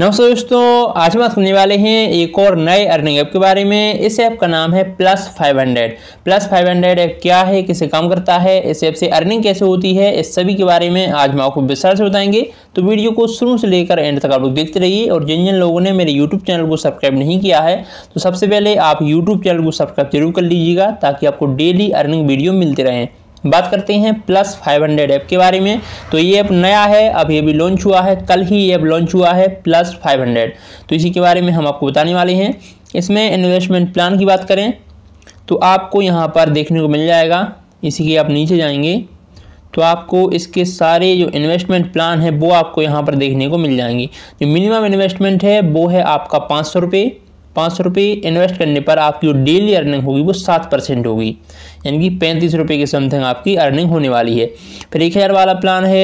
नमस्ते दोस्तों आज हम बात करने वाले हैं एक और नए अर्निंग ऐप के बारे में इस ऐप का नाम है प्लस 500 प्लस 500 ऐप क्या है किसे काम करता है इस ऐप से अर्निंग कैसे होती है इस सभी के बारे में आज हम आपको विस्तार से बताएंगे तो वीडियो को शुरू से लेकर एंड तक आप लोग देखते रहिए और जिन जिन लोगों ने मेरे यूट्यूब चैनल को सब्सक्राइब नहीं किया है तो सबसे पहले आप यूट्यूब चैनल को सब्सक्राइब जरूर कर लीजिएगा ताकि आपको डेली अर्निंग वीडियो मिलते रहें बात करते हैं प्लस फाइव हंड्रेड ऐप के बारे में तो ये ऐप नया है अभी अभी लॉन्च हुआ है कल ही ये ऐप लॉन्च हुआ है प्लस फाइव हंड्रेड तो इसी के बारे में हम आपको बताने वाले हैं इसमें इन्वेस्टमेंट प्लान की बात करें तो आपको यहाँ पर देखने को मिल जाएगा इसी के आप नीचे जाएंगे तो आपको इसके सारे जो इन्वेस्टमेंट प्लान है वो आपको यहाँ पर देखने को मिल जाएंगे जो मिनिमम इन्वेस्टमेंट है वो है आपका पाँच सौ रुपये पाँच सौ रुपये इन्वेस्ट करने पर आपकी जो डेली अर्निंग होगी वो सात परसेंट होगी यानी कि पैंतीस रुपये के समथिंग आपकी अर्निंग होने वाली है फिर एक हज़ार वाला प्लान है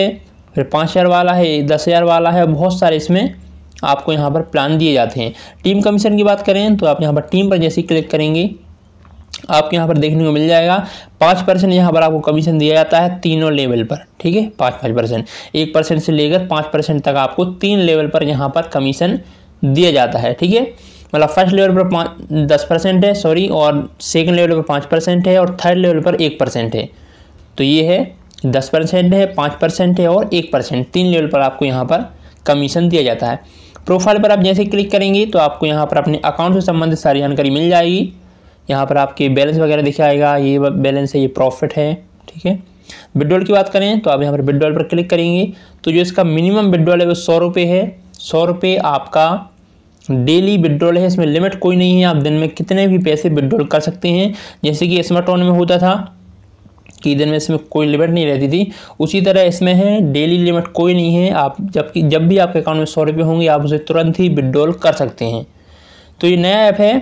फिर पाँच हज़ार वाला है दस हज़ार वाला है बहुत सारे इसमें आपको यहाँ पर प्लान दिए जाते हैं टीम कमीशन की बात करें तो आप यहाँ पर टीम पर जैसे ही क्लिक करेंगे आपको यहाँ पर देखने को मिल जाएगा पाँच परसेंट यहाँ पर आपको कमीशन दिया जाता है तीनों लेवल पर ठीक है पाँच पाँच परसेंट एक परसेंट से लेकर पाँच परसेंट तक आपको तीन लेवल पर यहाँ पर कमीशन दिया जाता है ठीक है मतलब फर्स्ट लेवल पर पाँच दस परसेंट है सॉरी और सेकेंड लेवल पर पाँच परसेंट है और थर्ड लेवल पर एक परसेंट है तो ये है दस परसेंट है पाँच परसेंट है और एक परसेंट तीन लेवल पर आपको यहाँ पर कमीशन दिया जाता है प्रोफाइल पर आप जैसे क्लिक करेंगे तो आपको यहाँ पर अपने अकाउंट से संबंधित सारी जानकारी मिल जाएगी यहाँ पर आपके बैलेंस वगैरह दिखाएगा ये बैलेंस है ये प्रॉफिट है ठीक है विड्रॉल की बात करें तो आप यहाँ पर विड्रॉल पर क्लिक करेंगे तो जो इसका मिनिमम विड्रॉल है वो सौ रुपये है सौ रुपये आपका डेली विड्रॉल है इसमें लिमिट कोई नहीं है आप दिन में कितने भी पैसे विड्रॉल कर सकते हैं जैसे कि स्मार्ट में होता था कि दिन में इसमें कोई लिमिट नहीं रहती थी उसी तरह इसमें है डेली लिमिट कोई नहीं है आप जबकि जब भी आपके अकाउंट में सौ रुपये होंगे आप उसे तुरंत ही विड्रॉल कर सकते हैं तो ये नया ऐप है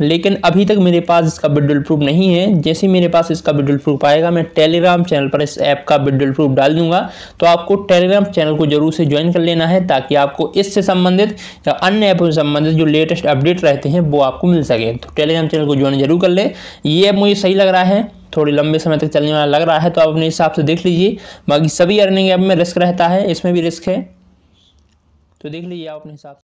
लेकिन अभी तक मेरे पास इसका बिडल प्रूफ नहीं है जैसे ही मेरे पास इसका बिडल प्रूफ आएगा मैं टेलीग्राम चैनल पर इस ऐप का बिडल प्रूफ डाल दूंगा तो आपको टेलीग्राम चैनल को जरूर से ज्वाइन कर लेना है ताकि आपको इससे संबंधित या अन्य ऐप से संबंधित जो लेटेस्ट अपडेट रहते हैं वो आपको मिल सके तो टेलीग्राम चैनल को ज्वाइन जरूर कर ले ये ऐप मुझे सही लग रहा है थोड़ी लंबे समय तक चलने वाला लग रहा है तो आप अपने हिसाब से देख लीजिए बाकी सभी अर्निंग ऐप में रिस्क रहता है इसमें भी रिस्क है तो देख लीजिए आप अपने हिसाब से